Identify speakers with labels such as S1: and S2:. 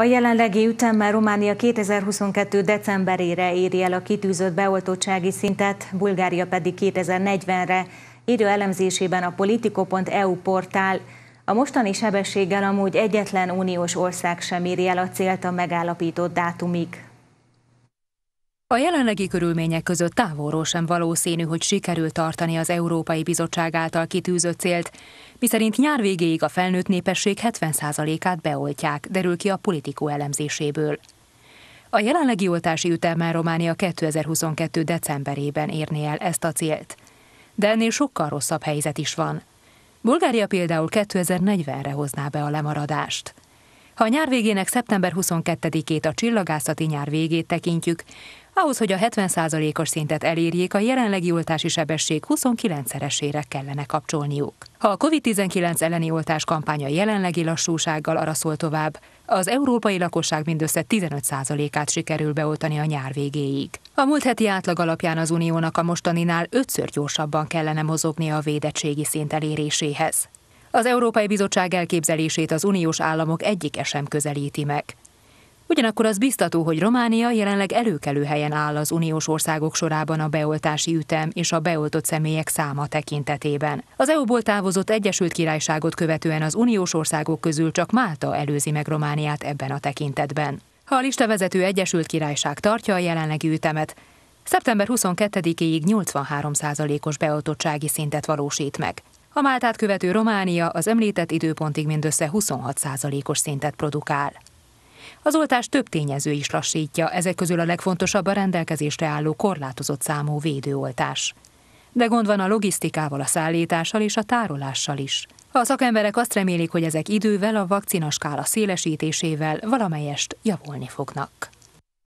S1: A jelenlegi ütemmel Románia 2022. decemberére éri el a kitűzött beoltottsági szintet, Bulgária pedig 2040-re, írja elemzésében a politiko.eu portál. A mostani sebességgel amúgy egyetlen uniós ország sem éri el a célt a megállapított dátumig.
S2: A jelenlegi körülmények között távolról sem valószínű, hogy sikerül tartani az Európai Bizottság által kitűzött célt, miszerint nyár végéig a felnőtt népesség 70%-át beoltják, derül ki a politikó elemzéséből. A jelenlegi oltási ütemmel Románia 2022. decemberében érné el ezt a célt. De ennél sokkal rosszabb helyzet is van. Bulgária például 2040-re hozná be a lemaradást. Ha a nyár végének szeptember 22-ét a csillagászati nyár végét tekintjük, ahhoz, hogy a 70%-os szintet elérjék, a jelenlegi oltási sebesség 29-szeresére kellene kapcsolniuk. Ha a COVID-19 elleni oltás kampánya jelenlegi lassúsággal araszol tovább, az európai lakosság mindössze 15%-át sikerül beoltani a nyár végéig. A múlt heti átlag alapján az uniónak a mostaninál ötször gyorsabban kellene mozognia a védettségi szint eléréséhez. Az Európai Bizottság elképzelését az uniós államok egyike sem közelíti meg. Ugyanakkor az biztató, hogy Románia jelenleg előkelő helyen áll az uniós országok sorában a beoltási ütem és a beoltott személyek száma tekintetében. Az EU-ból távozott Egyesült Királyságot követően az uniós országok közül csak Málta előzi meg Romániát ebben a tekintetben. Ha a listavezető Egyesült Királyság tartja a jelenlegi ütemet, szeptember 22-ig 83%-os beoltottsági szintet valósít meg. A Máltát követő Románia az említett időpontig mindössze 26%-os szintet produkál. Az oltás több tényező is lassítja, ezek közül a legfontosabb a rendelkezésre álló korlátozott számú védőoltás. De gond van a logisztikával, a szállítással és a tárolással is. A szakemberek azt remélik, hogy ezek idővel a vakcinaskála szélesítésével valamelyest javulni fognak.